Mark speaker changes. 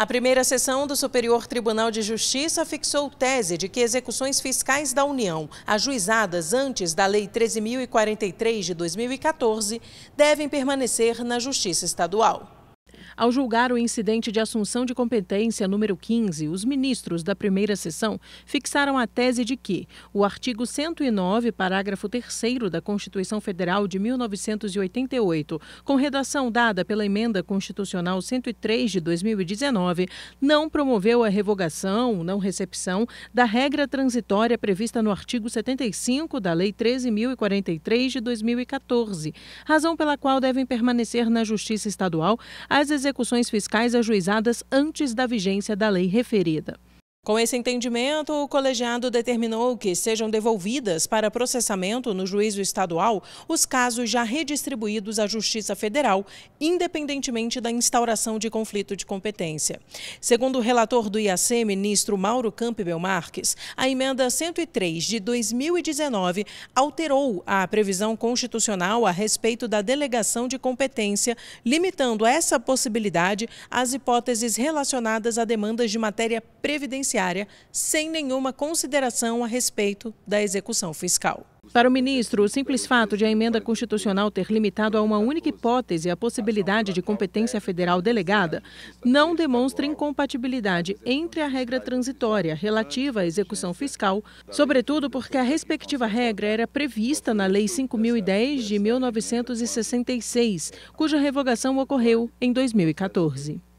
Speaker 1: A primeira sessão do Superior Tribunal de Justiça fixou tese de que execuções fiscais da União, ajuizadas antes da Lei 13.043 de 2014, devem permanecer na Justiça Estadual. Ao julgar o incidente de assunção de competência número 15, os ministros da primeira sessão fixaram a tese de que o artigo 109, parágrafo 3 da Constituição Federal de 1988, com redação dada pela Emenda Constitucional 103 de 2019, não promoveu a revogação, não recepção da regra transitória prevista no artigo 75 da Lei 13.043 de 2014, razão pela qual devem permanecer na Justiça Estadual as execuções fiscais ajuizadas antes da vigência da lei referida. Com esse entendimento, o colegiado determinou que sejam devolvidas para processamento no juízo estadual os casos já redistribuídos à Justiça Federal, independentemente da instauração de conflito de competência. Segundo o relator do IAC, ministro Mauro Campbell Marques, a emenda 103 de 2019 alterou a previsão constitucional a respeito da delegação de competência, limitando essa possibilidade às hipóteses relacionadas a demandas de matéria previdenciária judiciária sem nenhuma consideração a respeito da execução fiscal. Para o ministro, o simples fato de a emenda constitucional ter limitado a uma única hipótese a possibilidade de competência federal delegada não demonstra incompatibilidade entre a regra transitória relativa à execução fiscal, sobretudo porque a respectiva regra era prevista na Lei 5010 de 1966, cuja revogação ocorreu em 2014.